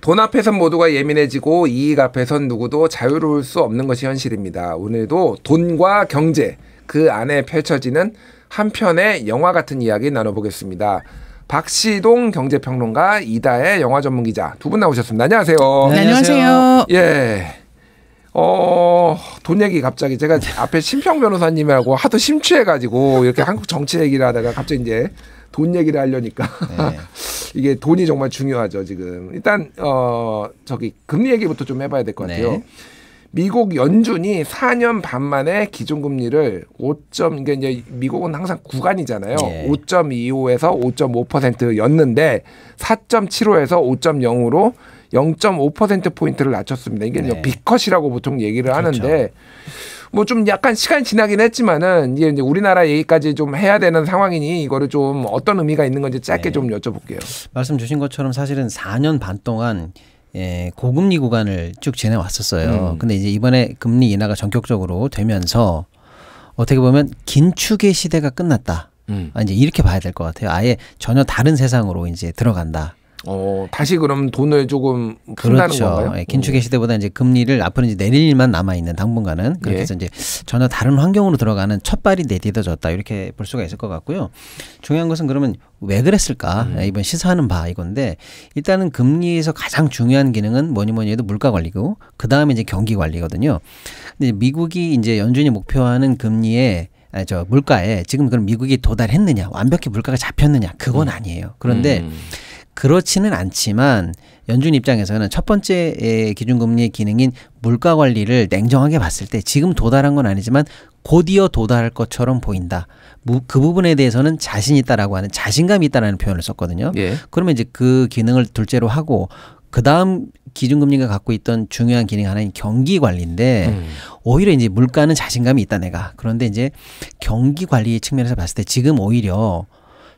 돈 앞에선 모두가 예민해지고 이익 앞에선 누구도 자유로울 수 없는 것이 현실입니다. 오늘도 돈과 경제 그 안에 펼쳐지는 한편의 영화 같은 이야기 나눠보겠습니다. 박시동 경제평론가 이다의 영화 전문 기자 두 분 나오셨습니다. 안녕하세요. 네, 안녕하세요. 예. 어, 돈 얘기 갑자기 제가 앞에 심평 변호사님하고 하도 심취해가지고 이렇게 한국 정치 얘기를 하다가 갑자기 이제 돈 얘기를 하려니까 네. 이게 돈이 정말 중요하죠 지금 일단 어 저기 금리 얘기부터 좀 해봐야 될 것 같아요. 네. 미국 연준이 4년 반 만에 기준금리를 5점 이게 그러니까 이제 미국은 항상 구간이잖아요. 예. 5.25에서 5.5% 였는데 4.75에서 5.0으로 0.5% 포인트를 낮췄습니다. 이게 네. 비컷이라고 보통 얘기를 그렇죠. 하는데 뭐좀 약간 시간이 지나긴 했지만은 이제 우리나라 얘기까지 좀 해야 되는 상황이니 이거를 좀 어떤 의미가 있는 건지 짧게 네. 좀 여쭤볼게요. 말씀 주신 것처럼 사실은 4년 반 동안 예, 고금리 구간을 쭉 지내왔었어요. 음. 근데 이제 이번에 금리 인하가 전격적으로 되면서 어떻게 보면 긴축의 시대가 끝났다. 음. 아, 이제 이렇게 봐야 될 것 같아요. 아예 전혀 다른 세상으로 이제 들어간다. 어, 다시 그럼 돈을 조금 푼다는 그렇죠. 예, 긴축의 시대보다 이제 금리를 앞으로 이제 내릴 일만 남아 있는 당분간은 그렇게 예. 해서 이제 전혀 다른 환경으로 들어가는 첫 발이 내딛어졌다 이렇게 볼 수가 있을 것 같고요. 중요한 것은 그러면 왜 그랬을까 음. 예, 이번 시사하는 바 이건데 일단은 금리에서 가장 중요한 기능은 뭐니 뭐니 해도 물가 관리고 그 다음에 이제 경기 관리거든요. 근데 미국이 이제 연준이 목표하는 금리에 아니, 저 물가에 지금 그럼 미국이 도달했느냐 완벽히 물가가 잡혔느냐 그건 음. 아니에요. 그런데 음. 그렇지는 않지만 연준 입장에서는 첫 번째 기준금리의 기능인 물가 관리를 냉정하게 봤을 때 지금 도달한 건 아니지만 곧이어 도달할 것처럼 보인다. 그 부분에 대해서는 자신 있다라고 하는 자신감이 있다라는 표현을 썼거든요. 예. 그러면 이제 그 기능을 둘째로 하고 그 다음 기준금리가 갖고 있던 중요한 기능 하나인 경기 관리인데 음. 오히려 이제 물가는 자신감이 있다 내가 그런데 이제 경기 관리 측면에서 봤을 때 지금 오히려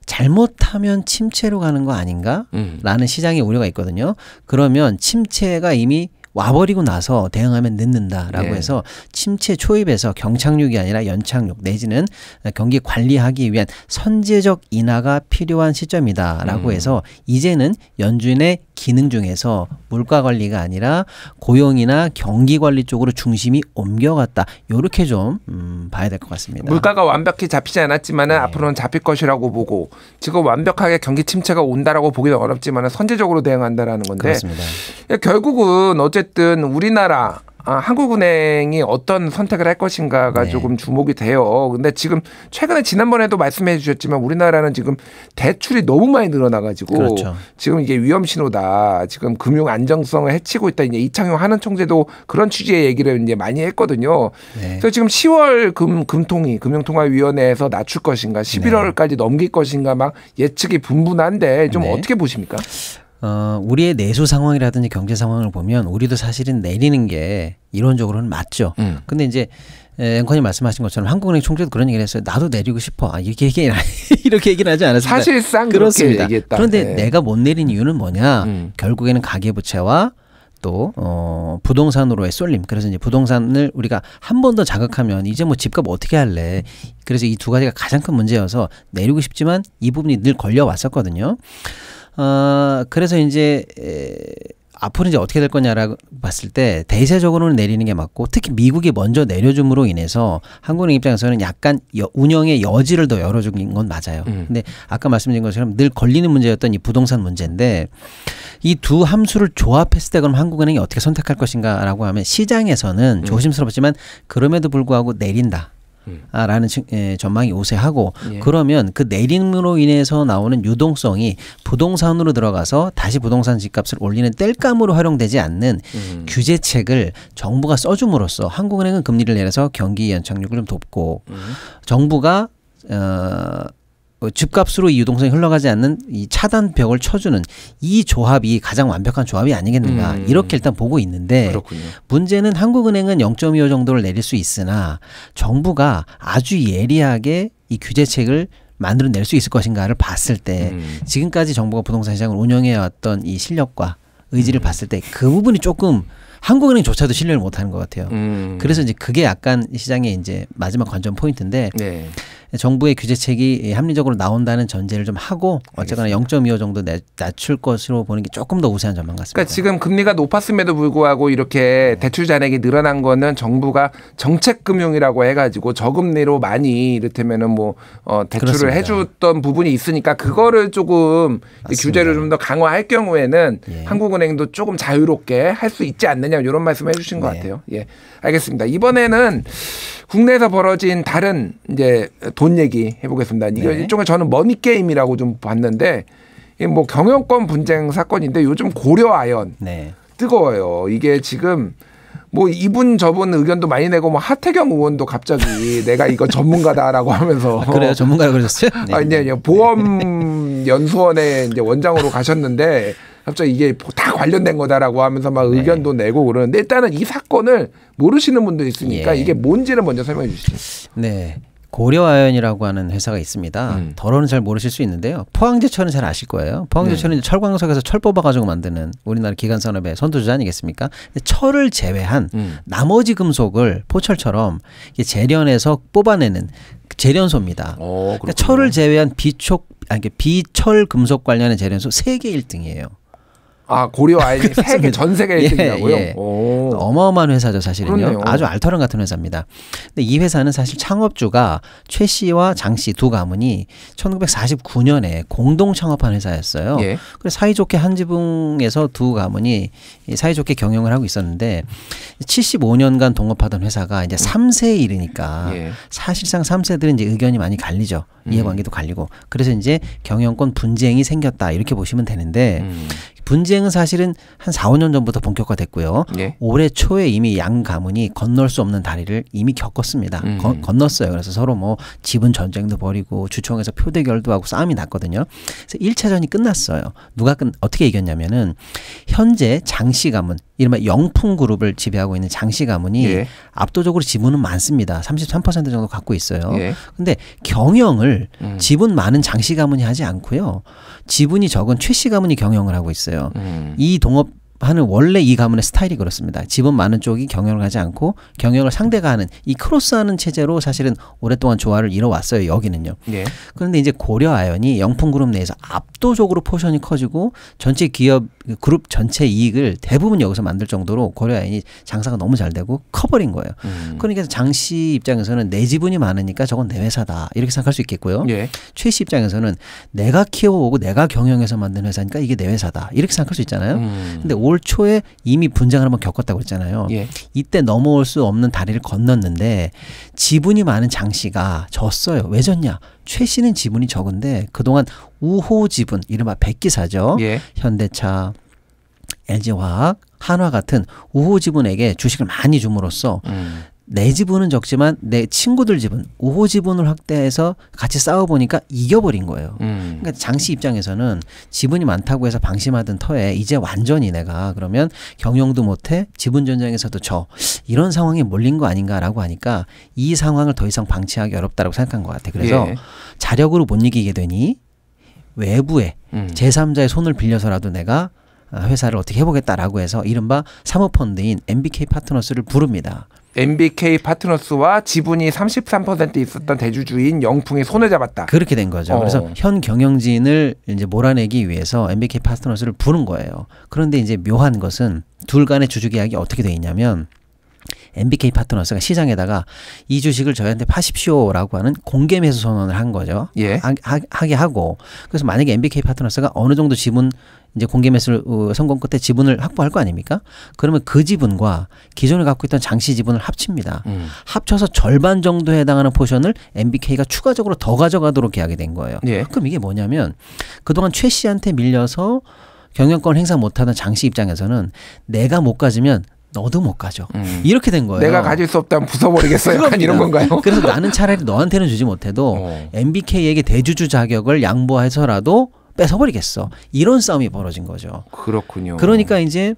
잘못하면 침체로 가는 거 아닌가라는 음. 시장의 우려가 있거든요. 그러면 침체가 이미 와버리고 나서 대응하면 늦는다라고 예. 해서 침체 초입에서 경착륙이 아니라 연착륙 내지는 경기 관리하기 위한 선제적 인하가 필요한 시점이다라고 음. 해서 이제는 연준의 기능 중에서 물가 관리가 아니라 고용이나 경기 관리 쪽으로 중심이 옮겨갔다. 이렇게좀 음, 봐야 될 것 같습니다. 물가가 완벽히 잡히지 않았지만 네. 앞으로는 잡힐 것이라고 보고 지금 완벽하게 경기 침체가 온다라고 보기는 어렵지만 선제적으로 대응한다라는 건데 그렇습니다. 결국은 어쨌 어쨌든 우리나라 아, 한국은행이 어떤 선택을 할 것인가가 네. 조금 주목이 돼요. 근데 지금 최근에 지난번에도 말씀해 주셨지만 우리나라는 지금 대출이 너무 많이 늘어나가지고 그렇죠. 지금 이게 위험 신호다. 지금 금융 안정성을 해치고 있다. 이제 이창용 하는 총재도 그런 취지의 얘기를 이제 많이 했거든요. 네. 그래서 지금 10월 금 금통위 금융통화위원회에서 낮출 것인가, 11월까지 네. 넘길 것인가 막 예측이 분분한데 좀 네. 어떻게 보십니까? 어, 우리의 내수 상황이라든지 경제 상황을 보면 우리도 사실은 내리는 게 이론적으로는 맞죠. 음. 근데 이제 앵커님 말씀하신 것처럼 한국은행 총재도 그런 얘기를 했어요. 나도 내리고 싶어. 아, 이렇게 얘기 이렇게 얘기는 하지 않았습니다. 사실상 그렇습니다. 그런데 네. 내가 못 내린 이유는 뭐냐? 음. 결국에는 가계부채와 또 어, 부동산으로의 쏠림. 그래서 이제 부동산을 우리가 한 번 더 자극하면 이제 뭐 집값 어떻게 할래? 그래서 이 두 가지가 가장 큰 문제여서 내리고 싶지만 이 부분이 늘 걸려 왔었거든요. 어, 그래서 이제 에, 앞으로 이제 어떻게 될 거냐라고 봤을 때 대세적으로는 내리는 게 맞고 특히 미국이 먼저 내려줌으로 인해서 한국은 입장에서는 약간 여, 운영의 여지를 더 열어준 건 맞아요. 음. 근데 아까 말씀드린 것처럼 늘 걸리는 문제였던 이 부동산 문제인데 이 두 함수를 조합했을 때 그럼 한국은행이 어떻게 선택할 것인가라고 하면 시장에서는 음. 조심스럽지만 그럼에도 불구하고 내린다. 라는 음. 전망이 우세하고 예. 그러면 그 내림으로 인해서 나오는 유동성이 부동산으로 들어가서 다시 부동산 집값을 올리는 뗄감으로 활용되지 않는 음. 규제책을 정부가 써줌으로써 한국은행은 금리를 내려서 경기 연착륙을 좀 돕고 음. 정부가 어, 어, 집값으로 이 유동성이 흘러가지 않는 이 차단 벽을 쳐주는 이 조합이 가장 완벽한 조합이 아니겠는가 음. 이렇게 일단 보고 있는데 그렇군요. 문제는 한국은행은 0.25 정도를 내릴 수 있으나 정부가 아주 예리하게 이 규제책을 만들어낼 수 있을 것인가를 봤을 때 음. 지금까지 정부가 부동산 시장을 운영해왔던 이 실력과 의지를 음. 봤을 때 그 부분이 조금 한국은행조차도 신뢰를 못하는 것 같아요. 음. 그래서 이제 그게 약간 시장의 이제 마지막 관전 포인트인데. 네. 정부의 규제책이 합리적으로 나온다는 전제를 좀 하고 어쨌거나 0.25 정도 낮출 것으로 보는 게 조금 더 우세한 전망 같습니다. 그러니까 지금 금리가 높았음에도 불구하고 이렇게 네. 대출 잔액이 늘어난 거는 정부가 정책 금융이라고 해가지고 저금리로 많이 이를테면은 뭐 어, 대출을 그렇습니다. 해줬던 부분이 있으니까 그거를 조금 규제를 좀 더 강화할 경우에는 예. 한국은행도 조금 자유롭게 할 수 있지 않느냐 이런 말씀해 주신 네. 것 같아요. 예, 알겠습니다. 이번에는 국내에서 벌어진 다른 이제 돈 얘기 해보겠습니다. 이게 네. 일종의 저는 머니 게임이라고 좀 봤는데 뭐 경영권 분쟁 사건인데 요즘 고려 아연 네. 뜨거워요. 이게 지금 뭐 이분 저분 의견도 많이 내고 뭐 하태경 의원도 갑자기 내가 이거 전문가다라고 하면서 아, 그래요 전문가라 그러셨어요? 아, 네. 아 이제 보험 연수원에 이제 원장으로 가셨는데 갑자기 이게 다 관련된 거다라고 하면서 막 네. 의견도 내고 그러는데 일단은 이 사건을 모르시는 분도 있으니까 예. 이게 뭔지를 먼저 설명해 주시죠. 네. 고려아연이라고 하는 회사가 있습니다. 음. 덜어는 잘 모르실 수 있는데요. 포항제철은 잘 아실 거예요. 포항제철은 네. 철광석에서 철 뽑아가지고 만드는 우리나라 기관산업의 선두주자 아니겠습니까? 철을 제외한 음. 나머지 금속을 포철처럼 재련해서 뽑아내는 재련소입니다. 오, 어, 그러니까 철을 제외한 비촉, 아니, 그러니까 비철 금속 관련의 재련소 세계 1등이에요. 아 고려 아이닉 세계 전 세계 1등이라고요? 예, 예. 어마어마한 회사죠 사실은요. 그렇네요. 아주 알터름 같은 회사입니다. 근데 이 회사는 사실 창업주가 최 씨와 장 씨 두 가문이 1949년에 공동 창업한 회사였어요. 예. 그래서 사이좋게 한 지붕에서 두 가문이 사이좋게 경영을 하고 있었는데 75년간 동업하던 회사가 이제 3세에 음. 이르니까 예. 사실상 3세들은 이제 의견이 많이 갈리죠. 음. 이해관계도 갈리고 그래서 이제 경영권 분쟁이 생겼다 이렇게 보시면 되는데. 음. 분쟁은 사실은 한 4, 5년 전부터 본격화됐고요. 예. 올해 초에 이미 양 가문이 건널 수 없는 다리를 이미 겪었습니다. 음. 거, 건넜어요. 그래서 서로 뭐 지분 전쟁도 벌이고 주총에서 표대결도 하고 싸움이 났거든요. 그래서 1차전이 끝났어요. 누가 끝 어떻게 이겼냐면은 현재 장씨 가문 이른바 영풍 그룹을 지배하고 있는 장씨 가문이 예. 압도적으로 지분은 많습니다. 33% 정도 갖고 있어요. 예. 근데 경영을 음. 지분 많은 장씨 가문이 하지 않고요. 지분이 적은 최씨 가문이 경영을 하고 있어요. 있어요. 음. 이 동업 하는 원래 이 가문의 스타일이 그렇습니다. 집은 많은 쪽이 경영을 하지 않고 경영을 상대가 하는 이 크로스하는 체제로 사실은 오랫동안 조화를 이뤄왔어요. 여기는요. 예. 그런데 이제 고려아연이 영풍그룹 내에서 압도적으로 포션이 커지고 전체 기업 그룹 전체 이익을 대부분 여기서 만들 정도로 고려아연이 장사가 너무 잘 되고 커버린 거예요. 음. 그러니까 장씨 입장에서는 내 지분이 많으니까 저건 내 회사다 이렇게 생각할 수 있겠고요. 예. 최씨 입장에서는 내가 키워오고 내가 경영해서 만든 회사니까 이게 내 회사다 이렇게 생각할 수 있잖아요. 음. 근데 올올 초에 이미 분쟁을 한번 겪었다고 했잖아요. 예. 이때 넘어올 수 없는 다리를 건넜는데 지분이 많은 장 씨가 졌어요. 왜 졌냐? 최 씨는 지분이 적은데 그동안 우호 지분, 이른바 백기사죠. 예. 현대차, LG화학, 한화 같은 우호 지분에게 주식을 많이 줌으로써 음. 내 지분은 적지만 내 친구들 지분, 우호 지분을 확대해서 같이 싸워 보니까 이겨버린 거예요. 음. 그러니까 장씨 입장에서는 지분이 많다고 해서 방심하던 터에 이제 완전히 내가 그러면 경영도 못해 지분 전쟁에서도 저 이런 상황에 몰린 거 아닌가라고 하니까 이 상황을 더 이상 방치하기 어렵다라고 생각한 것 같아. 그래서 예. 자력으로 못 이기게 되니 외부에 음. 제3자의 손을 빌려서라도 내가 아, 회사를 어떻게 해보겠다라고 해서 이른바 사모펀드인 MBK 파트너스를 부릅니다. MBK 파트너스와 지분이 33% 있었던 대주주인 영풍이 손을 잡았다. 그렇게 된 거죠. 어. 그래서 현 경영진을 이제 몰아내기 위해서 MBK 파트너스를 부른 거예요. 그런데 이제 묘한 것은 둘 간의 주주 계약이 어떻게 돼 있냐면 MBK 파트너스가 시장에다가 이 주식을 저희한테 파십시오라고 하는 공개 매수 선언을 한 거죠. 예. 하, 게 하고 그래서 만약에 MBK 파트너스가 어느 정도 지분 이제 공개 매수 어, 성공 끝에 지분을 확보할 거 아닙니까? 그러면 그 지분과 기존에 갖고 있던 장시 지분을 합칩니다. 음. 합쳐서 절반 정도에 해당하는 포션을 MBK가 추가적으로 더 가져가도록 계약이 된 거예요. 예. 그럼 이게 뭐냐면 그동안 최 씨한테 밀려서 경영권 행사 못하는 장씨 입장에서는 내가 못 가지면 너도 못 가져. 음. 이렇게 된 거예요. 내가 가질 수 없다면 부숴버리겠어요. 약간 이런 건가요? 그래서 나는 차라리 너한테는 주지 못해도 어. MBK에게 대주주 자격을 양보해서라도 뺏어버리겠어. 이런 싸움이 벌어진 거죠. 그렇군요. 그러니까 이제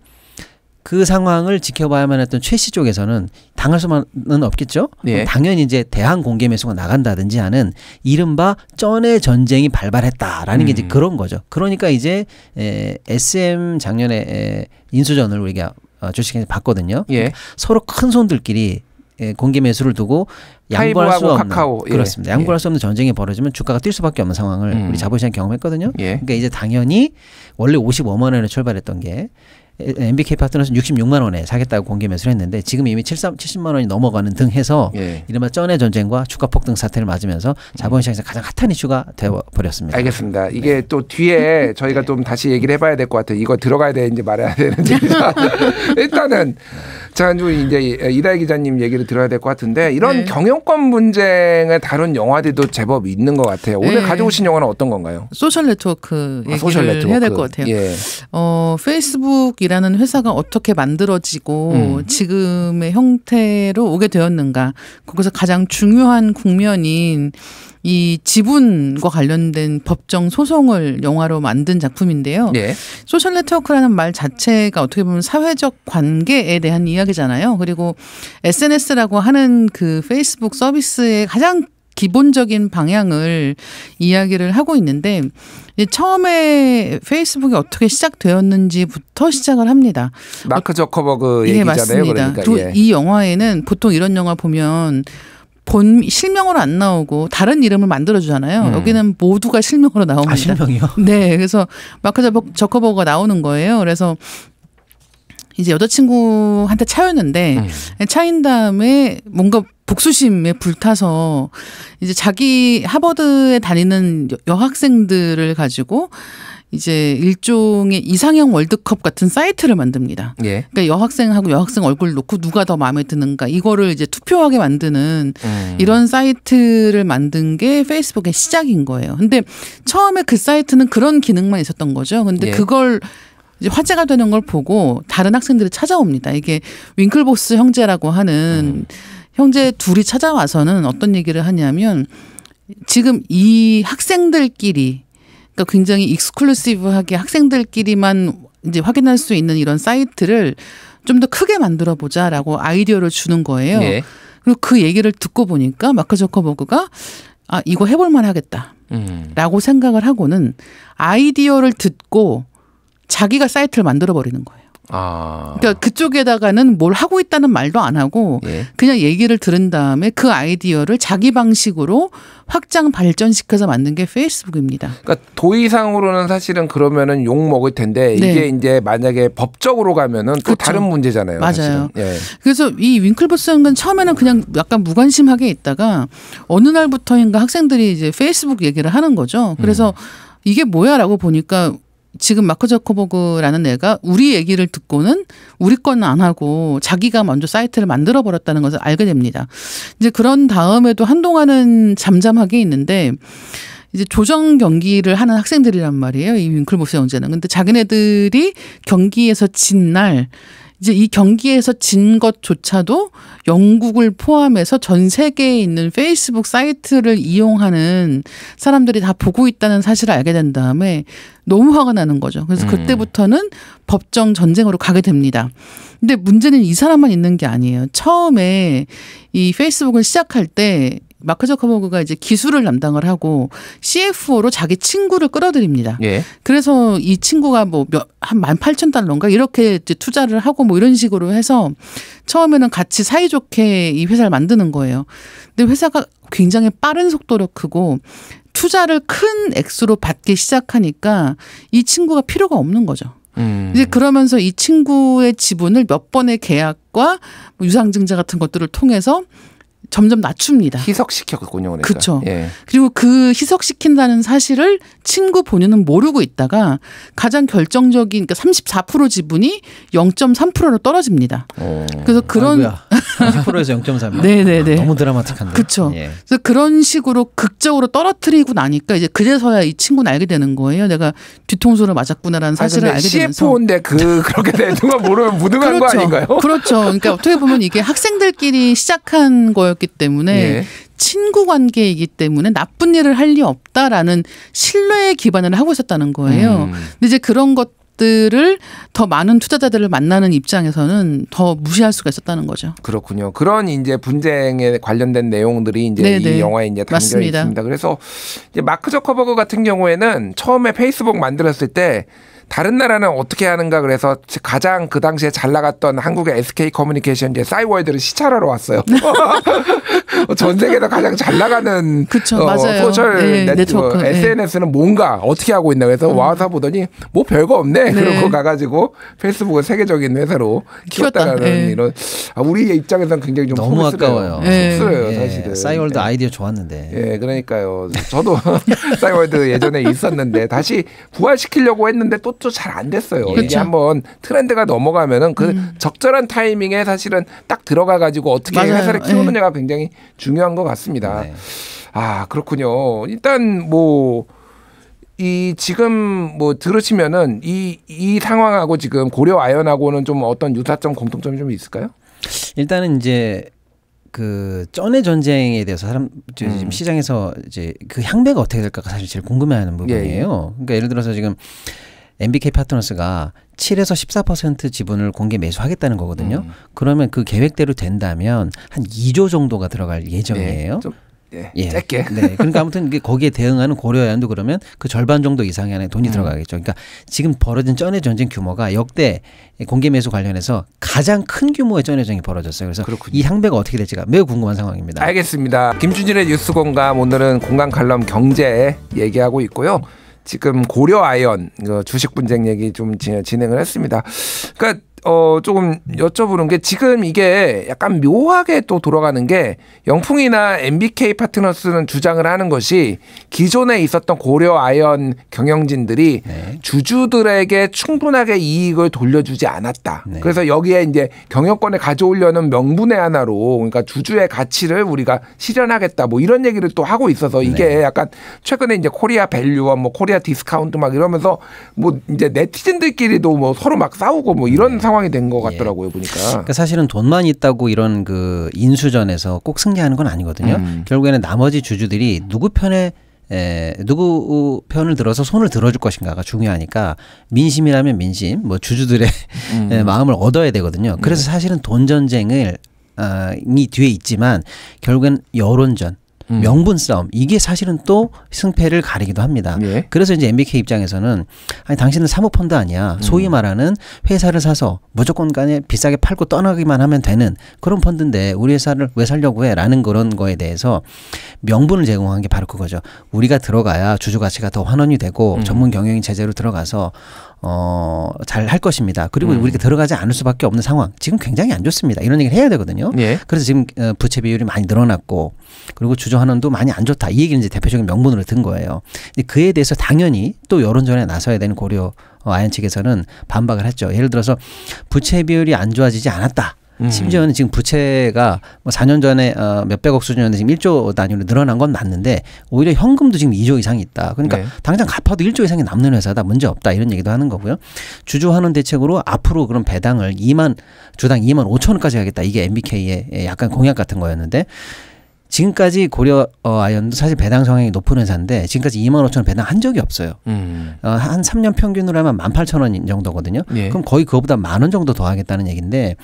그 상황을 지켜봐야만 했던 최 씨 쪽에서는 당할 수만은 없겠죠. 예. 당연히 이제 대항 공개 매수가 나간다든지 하는 이른바 쩐의 전쟁이 발발했다라는 음. 게 이제 음. 그런 거죠. 그러니까 이제 에, SM 작년에 에, 인수전을 우리가 어, 주식시장에서 봤거든요. 예. 그러니까 서로 큰 손들끼리 예, 공개 매수를 두고 양보할 수 없는 카카오. 예. 그렇습니다. 양보할 예. 수 없는 전쟁이 벌어지면 주가가 뛸 수밖에 없는 상황을 음. 우리 자본시장 경험했거든요. 예. 그러니까 이제 당연히 원래 55만 원에 출발했던 게 MBK 파트너스는 66만 원에 사겠다고 공개 매수를 했는데 지금 이미 7 0만 원이 넘어가는 등 해서 예. 이른바 쩐의 전쟁과 주가 폭등 사태를 맞으면서 자본시장에서 가장 핫한 이슈가 되어 버렸습니다. 알겠습니다. 네. 이게 네. 또 뒤에 저희가 네. 좀 다시 얘기를 해봐야 될 것 같아요. 이거 들어가야 되는지 말아야 되는지 일단은 자 이제 이다 기자님 얘기를 들어야 될 것 같은데 이런 네. 경영권 분쟁을 다룬 영화들도 제법 있는 것 같아요. 오늘 네. 가져오신 영화는 어떤 건가요? 소셜 네트워크 얘기를 아, 소셜 네트워크. 해야 될 것 같아요. 예. 어, 페이스북 한국이라는 회사가 어떻게 만들어지고 음. 지금의 형태로 오게 되었는가. 거기서 가장 중요한 국면인 이 지분과 관련된 법정 소송을 영화로 만든 작품인데요. 네. 소셜 네트워크라는 말 자체가 어떻게 보면 사회적 관계에 대한 이야기잖아요. 그리고 SNS라고 하는 그 페이스북 서비스의 가장 기본적인 방향을 이야기를 하고 있는데 처음에 페이스북이 어떻게 시작되었는지부터 시작을 합니다. 마크 저커버그 예, 얘기잖아요. 예, 맞습니다. 그러니까, 예. 이 영화에는 보통 이런 영화 보면 본 실명으로 안 나오고 다른 이름을 만들어 주잖아요. 음. 여기는 모두가 실명으로 나옵니다. 아, 실명이요? 네, 그래서 마크 저커버가 나오는 거예요. 그래서 이제 여자친구한테 차였는데 음. 차인 다음에 뭔가 복수심에 불타서 이제 자기 하버드에 다니는 여학생들을 가지고 이제 일종의 이상형 월드컵 같은 사이트를 만듭니다. 예. 그러니까 여학생하고 여학생 얼굴 놓고 누가 더 마음에 드는가 이거를 이제 투표하게 만드는 음. 이런 사이트를 만든 게 페이스북의 시작인 거예요. 근데 처음에 그 사이트는 그런 기능만 있었던 거죠. 근데 예. 그걸 이제 화제가 되는 걸 보고 다른 학생들이 찾아옵니다. 이게 윙클보스 형제라고 하는 음. 형제 둘이 찾아와서는 어떤 얘기를 하냐면 지금 이 학생들끼리 그러니까 굉장히 익스클루시브하게 학생들끼리만 이제 확인할 수 있는 이런 사이트를 좀 더 크게 만들어 보자라고 아이디어를 주는 거예요. 네. 그리고 그 얘기를 듣고 보니까 마크 저커버그가 아 이거 해볼 만하겠다라고 음. 생각을 하고는 아이디어를 듣고 자기가 사이트를 만들어 버리는 거예요. 아. 그러니까 그쪽에다가는 뭘 하고 있다는 말도 안 하고 예. 그냥 얘기를 들은 다음에 그 아이디어를 자기 방식으로 확장 발전시켜서 만든 게 페이스북입니다. 그러니까 도의상으로는 사실은 그러면은 욕 먹을 텐데 네. 이게 이제 만약에 법적으로 가면은 또 그렇죠. 다른 문제잖아요. 맞아요. 예. 그래서 이 윙클버스 장 처음에는 그냥 약간 무관심하게 있다가 어느 날부터인가 학생들이 이제 페이스북 얘기를 하는 거죠. 그래서 음. 이게 뭐야라고 보니까 지금 마크 저커버그라는 애가 우리 얘기를 듣고는 우리 건 안 하고 자기가 먼저 사이트를 만들어 버렸다는 것을 알게 됩니다. 이제 그런 다음에도 한동안은 잠잠하게 있는데 이제 조정 경기를 하는 학생들이란 말이에요. 이 윙클보스 형제는. 근데 자기네들이 경기에서 진날 이제 이 경기에서 진 것조차도 영국을 포함해서 전 세계에 있는 페이스북 사이트를 이용하는 사람들이 다 보고 있다는 사실을 알게 된 다음에 너무 화가 나는 거죠. 그래서 음. 그때부터는 음. 법정 전쟁으로 가게 됩니다. 근데 문제는 이 사람만 있는 게 아니에요. 처음에 이 페이스북을 시작할 때 마크 저커버그가 이제 기술을 담당을 하고 CFO로 자기 친구를 끌어들입니다. 예. 그래서 이 친구가 뭐한 18,000달러인가 이렇게 투자를 하고 뭐 이런 식으로 해서 처음에는 같이 사이좋게 이 회사를 만드는 거예요. 근데 회사가 굉장히 빠른 속도로 크고 투자를 큰 액수로 받기 시작하니까 이 친구가 필요가 없는 거죠. 음. 이제 그러면서 이 친구의 지분을 몇 번의 계약과 뭐 유상증자 같은 것들을 통해서 점점 낮춥니다. 희석시켰군요. 그렇죠 예. 그리고 그 희석시킨다는 사실을 친구 본인은 모르고 있다가 가장 결정적인 그러니까 34% 지분이 0.3%로 떨어집니다. 오. 어. 그래서 그런 30%에서 0.3. 네네네. 아, 너무 드라마틱한데. 그렇죠. 예. 그래서 그런 식으로 극적으로 떨어뜨리고 나니까 이제 그제서야 이 친구는 알게 되는 거예요. 내가 뒤통수를 맞았구나라는 아, 사실을 아니, 알게 되면서. CF인데 그 그렇게 되는 건 모르면 무능한 그렇죠. 거 아닌가요? 그렇죠. 그러니까 어떻게 보면 이게 학생들끼리 시작한 거예요. 관계기 때문에 예. 친구 관계이기 때문에 나쁜 일을 할 리 없다라는 신뢰에 기반을 하고 있었다는 거예요. 음. 근데 이제 그런 것 들을 더 많은 투자자들을 만나는 입장에서는 더 무시할 수가 있었다는 거죠. 그렇군요. 그런 이제 분쟁에 관련된 내용들이 이제 네네. 이 영화에 이제 담겨 맞습니다. 있습니다. 그래서 이제 마크 저커버그 같은 경우에는 처음에 페이스북 만들었을 때 다른 나라는 어떻게 하는가 그래서 가장 그 당시에 잘 나갔던 한국의 SK 커뮤니케이션 이제 싸이월드를 시찰하러 왔어요. 전 세계에서 가장 잘 나가는 그쵸, 어, 맞아요. 소셜 네, 예, 네트, 네트워크 예. SNS는 네. 뭔가 어떻게 하고 있나 그래서 음. 와서 보더니 뭐 별거 없네 네. 그러고 가가지고 페이스북을 세계적인 회사로 키웠다라는 네. 예. 이런 아, 우리의 입장에서는 굉장히 좀 너무 아까워요. 씁쓸해요 사실은. 사이월드 아이디어 좋았는데. 예, 그러니까요. 저도 사이월드 예전에 있었는데 다시 부활시키려고 했는데 또 협조 잘안 됐어요. 그렇 이게 한번 트렌드가 넘어가면은 그 음. 적절한 타이밍에 사실은 딱 들어가 가지고 어떻게 맞아요. 회사를 키우느냐가 네. 굉장히 중요한 것 같습니다. 네. 아 그렇군요. 일단 뭐. 이 지금 뭐 들으시면은 이 이 상황하고 지금 고려 아연하고는 좀 어떤 유사점 공통점이 좀 있을까요? 일단은 이제 그 전의 전쟁에 대해서 사람 지금 음. 시장에서 이제 그 향배가 어떻게 될까가 사실 제일 궁금해하는 부분이에요. 예, 예. 그러니까 예를 들어서 지금 MBK 파트너스가 7에서 14% 지분을 공개 매수하겠다는 거거든요. 음. 그러면 그 계획대로 된다면 한 2조 정도가 들어갈 예정이에요. 네, 좀, 예, 예. 짧게. 네. 그러니까 아무튼 거기에 대응하는 고려야안도 그러면 그 절반 정도 이상의 안에 돈이 음. 들어가겠죠. 그러니까 지금 벌어진 쩐의 전쟁 규모가 역대 공개 매수 관련해서 가장 큰 규모의 쩐의 전쟁이 벌어졌어요. 그래서 그렇군요. 이 향배가 어떻게 될지가 매우 궁금한 상황입니다. 알겠습니다. 김준진의 뉴스 공감 오늘은 공간 관람 경제 얘기하고 있고요. 지금 고려 아이언 그 주식 분쟁 얘기 좀 진행을 했습니다. 그러니까 어, 조금 여쭤보는 게 지금 이게 약간 묘하게 또 돌아가는 게 영풍이나 MBK 파트너스는 주장을 하는 것이 기존에 있었던 고려 아연 경영진들이 네. 주주들에게 충분하게 이익을 돌려주지 않았다. 네. 그래서 여기에 이제 경영권을 가져오려는 명분의 하나로 그러니까 주주의 가치를 우리가 실현하겠다 뭐 이런 얘기를 또 하고 있어서 네. 이게 네. 약간 최근에 이제 코리아 밸류원 뭐 코리아 디스카운트 막 이러면서 뭐 이제 네티즌들끼리도 뭐 서로 막 싸우고 뭐 이런 상황 네. 상황이 된것 예. 같더라고요 예. 보니까. 그러니까 사실은 돈만 있다고 이런 그 인수전에서 꼭 승리하는 건 아니거든요. 음. 결국에는 나머지 주주들이 누구 편에 에, 누구 편을 들어서 손을 들어줄 것인가가 중요하니까 민심이라면 민심, 뭐 주주들의 음. 에, 마음을 얻어야 되거든요. 그래서 네. 사실은 돈 전쟁을 어, 이 뒤에 있지만 결국엔 여론전 음. 명분 싸움 이게 사실은 또 승패를 가리기도 합니다. 예. 그래서 이제 MBK 입장에서는 아니 당신은 사모펀드 아니야. 음. 소위 말하는 회사를 사서 무조건 간에 비싸게 팔고 떠나기만 하면 되는 그런 펀드인데 우리 회사를 왜 살려고 해라는 그런 거에 대해서 명분을 제공한 게 바로 그거죠. 우리가 들어가야 주주 가치가 더 환원이 되고 음. 전문 경영인 제재로 들어가서 어, 잘 할 것입니다. 그리고 음. 우리가 들어가지 않을 수밖에 없는 상황. 지금 굉장히 안 좋습니다. 이런 얘기를 해야 되거든요. 예. 그래서 지금 어, 부채 비율이 많이 늘어났고 그리고 주저하는도 많이 안 좋다. 이 얘기는 이제 대표적인 명분으로 든 거예요. 그에 대해서 당연히 또 여론전에 나서야 되는 고려 어, 아연 측에서는 반박을 했죠. 예를 들어서 부채 비율이 안 좋아지지 않았다. 음. 심지어는 지금 부채가 뭐 4년 전에 어, 몇백억 수준이었는데 지금 1조 단위로 늘어난 건 맞는데 오히려 현금도 지금 2조 이상이 있다. 그러니까 네. 당장 갚아도 1조 이상이 남는 회사다. 문제 없다. 이런 얘기도 하는 거고요. 주주환원 대책으로 앞으로 그런 배당을 2만 주당 2만 5천 원까지 하겠다. 이게 MBK의 약간 공약 같은 거였는데 지금까지 고려 어, 아연도 사실 배당 성향이 높은 회사인데 지금까지 2만 5천 원 배당 한 적이 없어요. 음. 어, 한 3년 평균으로 하면 1만 8천 원 정도거든요. 예. 그럼 거의 그거보다 만 원 정도 더 하겠다는 얘기인데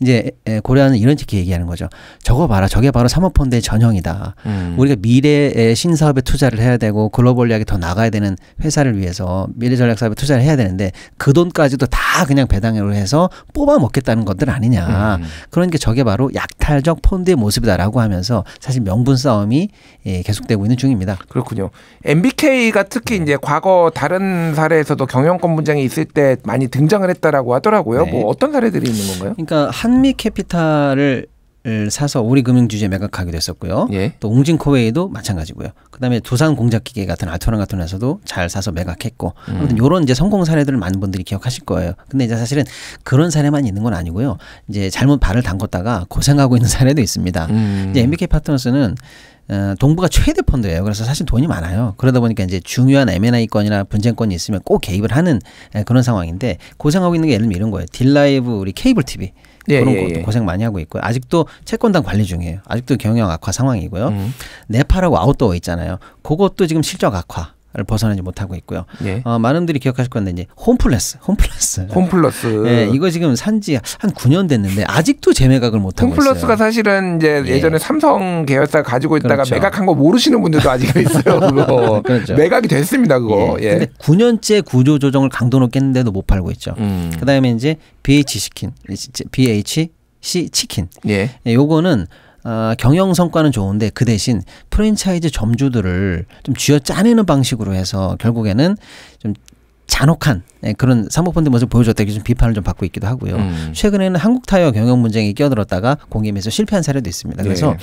이제 고려는 이런 식의 얘기하는 거죠. 저거 봐라. 저게 바로 사모펀드의 전형이다. 음. 우리가 미래의 신사업에 투자를 해야 되고 글로벌리하게 더 나가야 되는 회사를 위해서 미래 전략 사업에 투자를 해야 되는데 그 돈까지도 다 그냥 배당으로 해서 뽑아 먹겠다는 것들 아니냐. 음. 그러니까 저게 바로 약탈적 펀드의 모습이다라고 하면서 사실 명분 싸움이 예, 계속되고 있는 중입니다. 그렇군요. MBK가 특히 네. 이제 과거 다른 사례에서도 경영권 분쟁이 있을 때 많이 등장을 했다라고 하더라고요. 네. 뭐 어떤 사례들이 있는 건가요? 그러니까 한미캐피탈을 주식을 음, 사서 우리 금융주주에 매각하게 됐었고요. 예. 또 웅진코웨이도 마찬가지고요. 그다음에 두산 공작기계 같은 아토랑 같은 회사도 잘 사서 매각했고 음. 아무튼 요런 이제 성공 사례들을 많은 분들이 기억하실 거예요. 근데 이제 사실은 그런 사례만 있는 건 아니고요. 이제 잘못 발을 담궜다가 고생하고 있는 사례도 있습니다. 음. 이제 MBK 파트너스는 어, 동부가 최대 펀드예요. 그래서 사실 돈이 많아요. 그러다 보니까 이제 중요한 M&A 건이나 분쟁권이 있으면 꼭 개입을 하는 예, 그런 상황인데 고생하고 있는 게 예를 들면 이런 거예요. 딜라이브 우리 케이블 TV 예, 그런 예, 것도 예. 고생 많이 하고 있고요. 아직도 채권단 관리 중이에요. 아직도 경영 악화 상황이고요. 음. 네팔하고 아웃도어 있잖아요. 그것도 지금 실적 악화. 벗어나지 못하고 있고요. 예. 어, 많은 분들이 기억하실 건데 이제 홈플러스, 홈플러스. 홈플러스. 예, 이거 지금 산지 한 9년 됐는데 아직도 재매각을 못 하고 있어요. 홈플러스가 사실은 이제 예. 전에 삼성 계열사 가지고 있다가 그렇죠. 매각한 거 모르시는 분들도 아직 있어요. 그거. 그렇죠. 매각이 됐습니다, 그거. 예. 예. 근데 9년째 구조 조정을 강도 높게 는데도못 팔고 있죠. 음. 그다음에 이제 BH 치킨, BH 시 치킨. 예. 예 요거는 아, 경영 성과는 좋은데 그 대신 프랜차이즈 점주들을 좀 쥐어 짜내는 방식으로 해서 결국에는 좀 잔혹한 네, 그런 사모펀드 모습 을 보여줬다 이렇게 좀 비판을 좀 받고 있기도 하고요. 음. 최근에는 한국타이어 경영 분쟁이 끼어들었다가 공임에서 실패한 사례도 있습니다. 네. 그래서 네.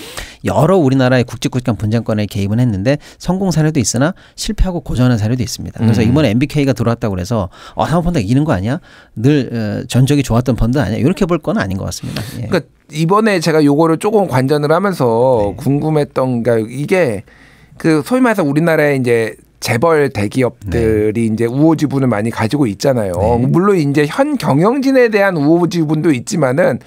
여러 우리나라의 국제국간 분쟁권에 개입은 했는데 성공 사례도 있으나 실패하고 고전한 사례도 있습니다. 그래서 음. 이번에 MBK가 들어왔다고 그래서 어, 사모펀드 가 이기는 거 아니야? 늘 어, 전적이 좋았던 펀드 아니야? 이렇게 볼 건 아닌 것 같습니다. 예. 그러니까 이번에 제가 요거를 조금 관전을 하면서 네. 궁금했던 게 이게 그 소위 말해서 우리나라에 이제 재벌 대기업들이 네. 이제 우호지분을 많이 가지고 있잖아요. 네. 물론 이제 현 경영진에 대한 우호지분도 있지만은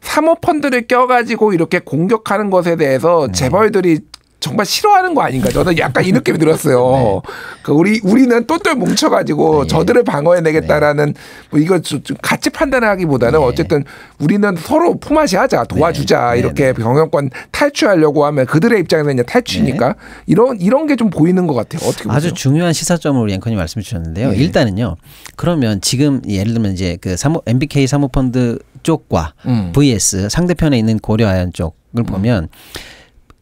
사모펀드를 껴가지고 이렇게 공격하는 것에 대해서 네. 재벌들이 정말 싫어하는 거 아닌가 저는 약간 이 느낌이 들었어요. 네. 그 우리 우리는 똘똘 뭉쳐가지고 네. 저들을 방어해내겠다라는 네. 뭐 이거 좀 같이 판단하기보다는 네. 어쨌든 우리는 서로 품앗이 하자 도와주자 네. 이렇게 네. 경영권 탈취하려고 하면 그들의 입장에서 이제 탈취니까 이런 이런 게 좀 보이는 것 같아요. 어떻게 보세요? 아주 중요한 시사점을 우리 앵커님 말씀해 주셨는데요. 일단은요. 그러면 지금 예를 들면 이제 그 사모, MBK 사모펀드 쪽과 음. vs 상대편에 있는 고려아연 쪽을 음. 보면.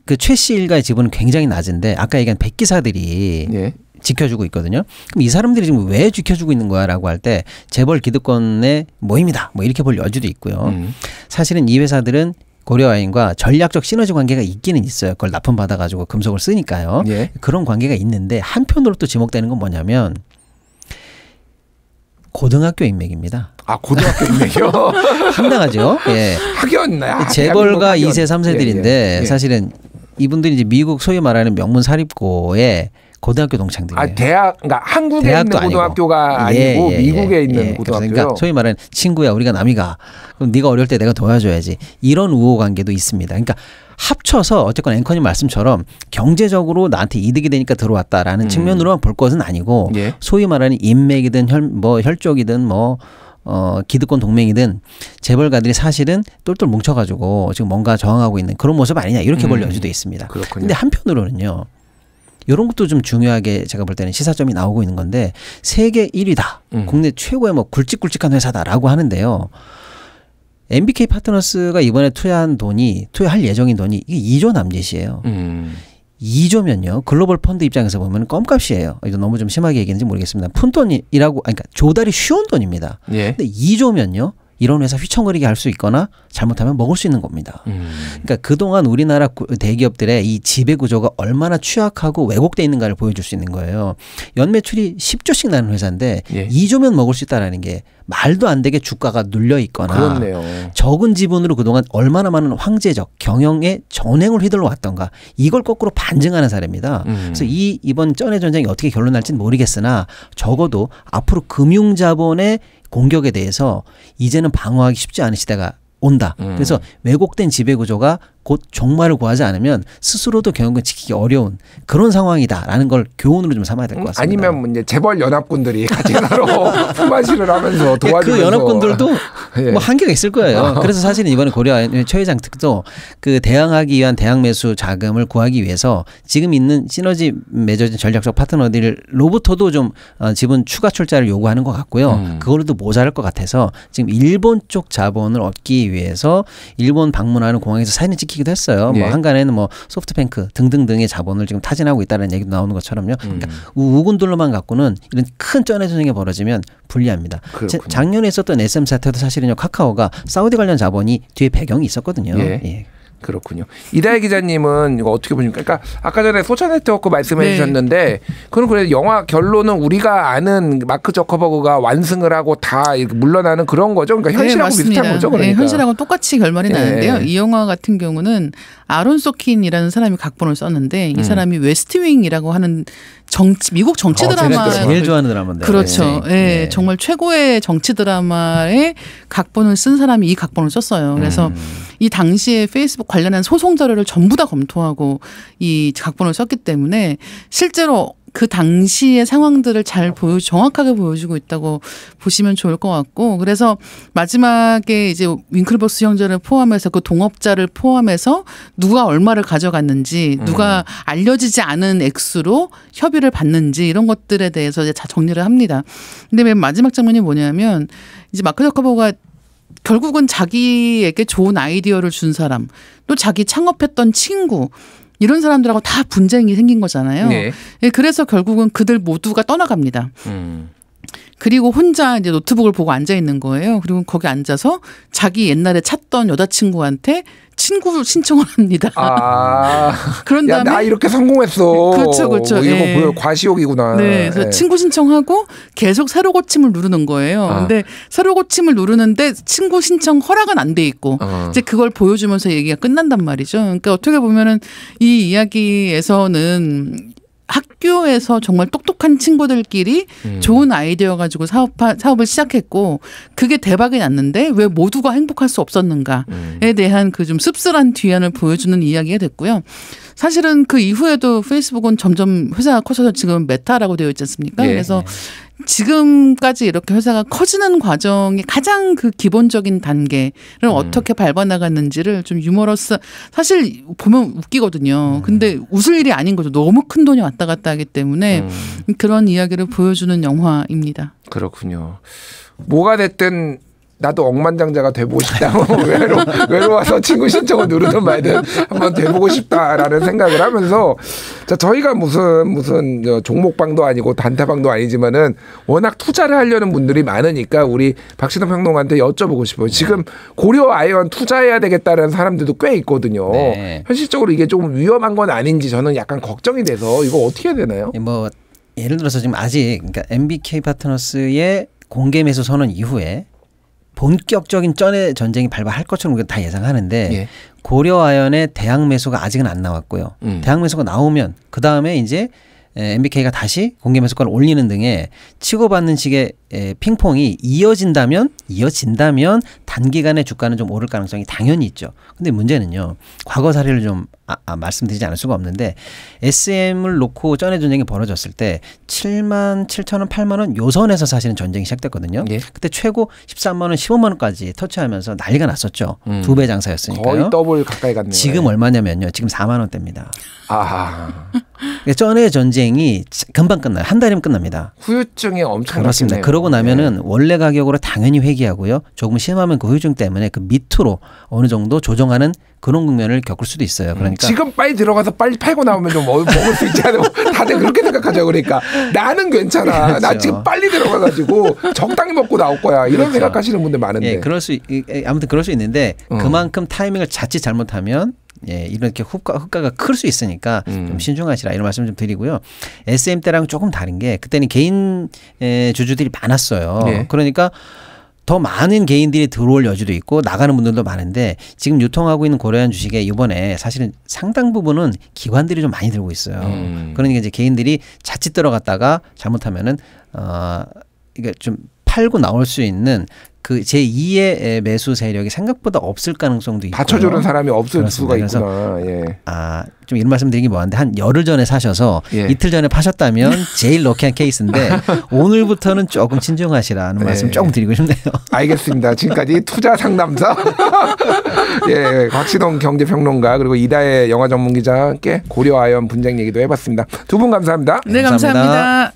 그최씨 일가의 지분은 굉장히 낮은데 아까 얘기한 백기사들이 예. 지켜주고 있거든요. 그럼 이 사람들이 지금 왜 지켜주고 있는 거야라고 할 때 재벌 기득권의 모임이다. 뭐 이렇게 볼 여지도 있고요. 음. 사실은 이 회사들은 고려와인과 전략적 시너지 관계가 있기는 있어요. 그걸 납품 받아가지고 금속을 쓰니까요. 예. 그런 관계가 있는데 한편으로 또 지목되는 건 뭐냐면 고등학교 인맥입니다. 아 고등학교 인맥이요? 상당하죠. 예. 학연 아, 재벌과 학연, 2세 3세들인데 예, 예. 사실은 이분들이 이제 미국 소위 말하는 명문 사립고에 고등학교 동창들이에요. 아 대학 그러니까 한국에 있는 고등학교가 예, 예, 아니고, 아니고 예, 예, 미국에 예, 있는 고등학교. 그러니까 소위 말하는 친구야 우리가 남이가 그럼 네가 어릴때 내가 도와줘야지 이런 우호 관계도 있습니다. 그러니까 합쳐서 어쨌건 앵커님 말씀처럼 경제적으로 나한테 이득이 되니까 들어왔다라는 음. 측면으로만 볼 것은 아니고 예. 소위 말하는 인맥이든 혈, 뭐 혈족이든 뭐 어, 기득권 동맹이든 재벌가들이 사실은 똘똘 뭉쳐가지고 지금 뭔가 저항하고 있는 그런 모습 아니냐 이렇게 볼 음, 여지도 있습니다. 그렇군요. 근데 한편으로는요. 이런 것도 좀 중요하게 제가 볼 때는 시사점이 나오고 있는 건데 세계 1위다. 음. 국내 최고의 뭐 굵직굵직한 회사다라고 하는데요. MBK 파트너스가 이번에 투자한 돈이 투여할 예정인 돈이 이게 2조 남짓이에요. 음. 2조면요. 글로벌 펀드 입장에서 보면 껌값이에요. 이거 너무 좀 심하게 얘기했는지 모르겠습니다. 푼 돈이라고, 아 그러니까 조달이 쉬운 돈입니다. 예. 근데 2조면요. 이런 회사 휘청거리게 할 수 있거나 잘못하면 먹을 수 있는 겁니다. 음. 그러니까 그동안 우리나라 대기업들의 이 지배 구조가 얼마나 취약하고 왜곡돼 있는가를 보여줄 수 있는 거예요. 연매출이 10조씩 나는 회사인데 예. 2조면 먹을 수 있다라는 게 말도 안 되게 주가가 눌려 있거나 그렇네요. 적은 지분으로 그동안 얼마나 많은 황제적 경영의 전횡을 휘둘러 왔던가 이걸 거꾸로 반증하는 사례입니다. 음. 그래서 이 이번 전의 전쟁이 어떻게 결론날지는 모르겠으나 적어도 앞으로 금융자본의 공격에 대해서 이제는 방어하기 쉽지 않은 시대가 온다. 음. 그래서 왜곡된 지배 구조가 곧 종말을 구하지 않으면 스스로도 결국은 지키기 어려운 그런 상황이다라는 걸 교훈으로 좀 삼아야 될 것 같습니다. 아니면 이제 재벌 연합군들이 같이 나로 품앗이를 하면서 예, 그 도와주면서 그 연합군들도 예. 뭐 한계가 있을 거예요. 어. 그래서 사실은 이번에 고려 최 회장 특도 그 대항하기 위한 대항 매수 자금을 구하기 위해서 지금 있는 시너지 맺어진 전략적 파트너들로부터도 좀 어, 지분 추가 출자를 요구하는 것 같고요. 음. 그걸로도 모자랄 것 같아서 지금 일본 쪽 자본을 얻기 위해서 일본 방문하는 공항에서 사진찍 밝히기도 했어요. 뭐 예. 뭐 한간에는 뭐 소프트뱅크 등등등의 자본을 지금 타진하고 있다는 얘기도 나오는 것처럼요. 음. 그러니까 우군들로만 갖고는 이런 큰 쩐의 전쟁이 벌어지면 불리합니다. 제, 작년에 있었던 SM 사태도 사실은요 카카오가 사우디 관련 자본이 뒤에 배경이 있었거든요. 예. 예. 그렇군요. 이다혜 기자님은 이거 어떻게 보십니까? 그러니까 아까 전에 소차 네트워크 말씀해 네. 주셨는데 그럼 그래 영화 결론은 우리가 아는 마크 저커버그가 완승을 하고 다 물러나는 그런 거죠. 그러니까 네, 현실하고 네, 비슷한 거죠. 그러니까. 네, 현실하고 똑같이 결말이 네. 나는데요. 이 영화 같은 경우는 아론 소킨이라는 사람이 각본을 썼는데 이 음. 사람이 음. 웨스트윙이라고 하는 정치 미국 정치 어, 드라마 제일 좋아하는 드라마인데 그렇죠. 네. 예, 네. 네. 정말 최고의 정치 드라마의 각본을 쓴 사람이 이 각본을 썼어요. 그래서 음. 이 당시에 페이스북 관련한 소송 자료를 전부 다 검토하고 이 각본을 썼기 때문에 실제로 그 당시의 상황들을 잘 보여 정확하게 보여주고 있다고 보시면 좋을 것 같고 그래서 마지막에 이제 윙클버스 형제를 포함해서 그 동업자를 포함해서 누가 얼마를 가져갔는지 누가 음. 알려지지 않은 액수로 협의를 받는지 이런 것들에 대해서 이제 정리를 합니다. 근데 맨 마지막 장면이 뭐냐면 이제 마크 저커버가 결국은 자기에게 좋은 아이디어를 준 사람, 또 자기 창업했던 친구, 이런 사람들하고 다 분쟁이 생긴 거잖아요. 네. 예, 그래서 결국은 그들 모두가 떠나갑니다. 음. 그리고 혼자 이제 노트북을 보고 앉아 있는 거예요. 그리고 거기 앉아서 자기 옛날에 찾던 여자친구한테 친구 신청을 합니다. 아, 그런 다음에 야, 나 이렇게 성공했어. 그렇죠, 그렇죠. 뭐 이거 예. 뭐 과시욕이구나. 네, 그래서 예. 친구 신청하고 계속 새로 고침을 누르는 거예요. 아. 근데 새로 고침을 누르는데 친구 신청 허락은 안 돼 있고 아. 이제 그걸 보여주면서 얘기가 끝난단 말이죠. 그러니까 어떻게 보면은 이 이야기에서는 학교에서 정말 똑똑한 친구들끼리 음. 좋은 아이디어 가지고 사업 사업을 시작했고 그게 대박이 났는데 왜 모두가 행복할 수 없었는가에 음. 대한 그 좀 씁쓸한 뒤안을 보여주는 이야기가 됐고요. 사실은 그 이후에도 페이스북은 점점 회사가 커져서 지금 메타라고 되어 있지 않습니까? 예. 그래서 네. 지금까지 이렇게 회사가 커지는 과정이 가장 그 기본적인 단계를 음. 어떻게 밟아나갔는지를 좀 유머러스 사실 보면 웃기거든요. 음. 근데 웃을 일이 아닌 거죠. 너무 큰 돈이 왔다 갔다 하기 때문에 음. 그런 이야기를 보여주는 영화입니다. 그렇군요. 뭐가 됐든 나도 억만장자가 돼보고 싶다고 뭐 외로, 외로워서 친구 신청을 누르든 말든 한번 돼보고 싶다라는 생각을 하면서 자 저희가 무슨 무슨 종목방도 아니고 단타방도 아니지만은 워낙 투자를 하려는 분들이 많으니까 우리 박신호 평론가한테 여쭤보고 싶어요. 지금 고려 아이언 투자해야 되겠다는 사람들도 꽤 있거든요. 네. 현실적으로 이게 조금 위험한 건 아닌지 저는 약간 걱정이 돼서 이거 어떻게 해야 되나요? 예, 뭐 예를 들어서 지금 아직 그러니까 MBK 파트너스의 공개 매수 선언 이후에 본격적인 쩐의 전쟁이 발발할 것처럼 우리가 다 예상하는데 예. 고려아연의 대항 매수가 아직은 안 나왔고요. 음. 대항 매수가 나오면 그 다음에 이제 MBK가 다시 공개 매수가를 올리는 등의 치고받는 식의 핑퐁이 이어진다면 이어진다면 단기간에 주가는 좀 오를 가능성이 당연히 있죠. 근데 문제는요. 과거 사례를 좀 아, 아, 말씀드리지 않을 수가 없는데 SM을 놓고 전의 전쟁이 벌어졌을 때 7만 7천 원, 8만 원 요선에서 사실은 전쟁이 시작됐거든요. 예. 그때 최고 13만 원, 15만 원까지 터치하면서 난리가 났었죠. 음. 두배 장사였으니까요. 거의 더블 가까이 갔네요. 지금 예. 얼마냐면요. 지금 4만 원대입니다. 아. 전의 전쟁이 금방 끝나요. 한 달이면 끝납니다. 후유증이 엄청 그렇습니다. 그러 그러고 네. 나면은 원래 가격으로 당연히 회귀하고요. 조금 심하면 고 그 후유증 때문에 그 밑으로 어느 정도 조정하는 그런 국면을 겪을 수도 있어요. 음, 그러니까 지금 빨리 들어가서 빨리 팔고 나오면 좀 먹을 수 있지 않아요? 다들 그렇게 생각하죠. 그러니까 나는 괜찮아. 그렇죠. 나 지금 빨리 들어가가지고 적당히 먹고 나올 거야. 이런 그렇죠. 생각하시는 분들 많은데. 예, 그럴 수 아무튼 그럴 수 있는데 음. 그만큼 타이밍을 자칫 잘못하면 예, 이렇게 흡가, 흡가가 클 수 있으니까 음. 좀 신중하시라 이런 말씀 좀 드리고요. SM 때랑 조금 다른 게 그때는 개인 예, 주주들이 많았어요. 네. 그러니까 더 많은 개인들이 들어올 여지도 있고 나가는 분들도 많은데 지금 유통하고 있는 고려한 주식에 이번에 사실은 상당 부분은 기관들이 좀 많이 들고 있어요. 음. 그러니까 이제 개인들이 자칫 들어갔다가 잘못하면은 어 이게 좀 팔고 나올 수 있는 그 제2의 매수 세력이 생각보다 없을 가능성도 있고 받쳐주는 사람이 없을 그렇습니다. 수가 있구나. 예. 아좀 이런 말씀드리기 뭐한데 한 열흘 전에 사셔서 예. 이틀 전에 파셨다면 제일 럭키한 케이스인데 오늘부터는 조금 진정하시라는 네. 말씀 조금 드리고 싶네요. 알겠습니다. 지금까지 투자 상담사 예, 예 곽시동 경제평론가 그리고 이다혜 영화 전문기자 함께 고려아연 분쟁 얘기도 해봤습니다. 두 분 감사합니다. 네 감사합니다. 감사합니다.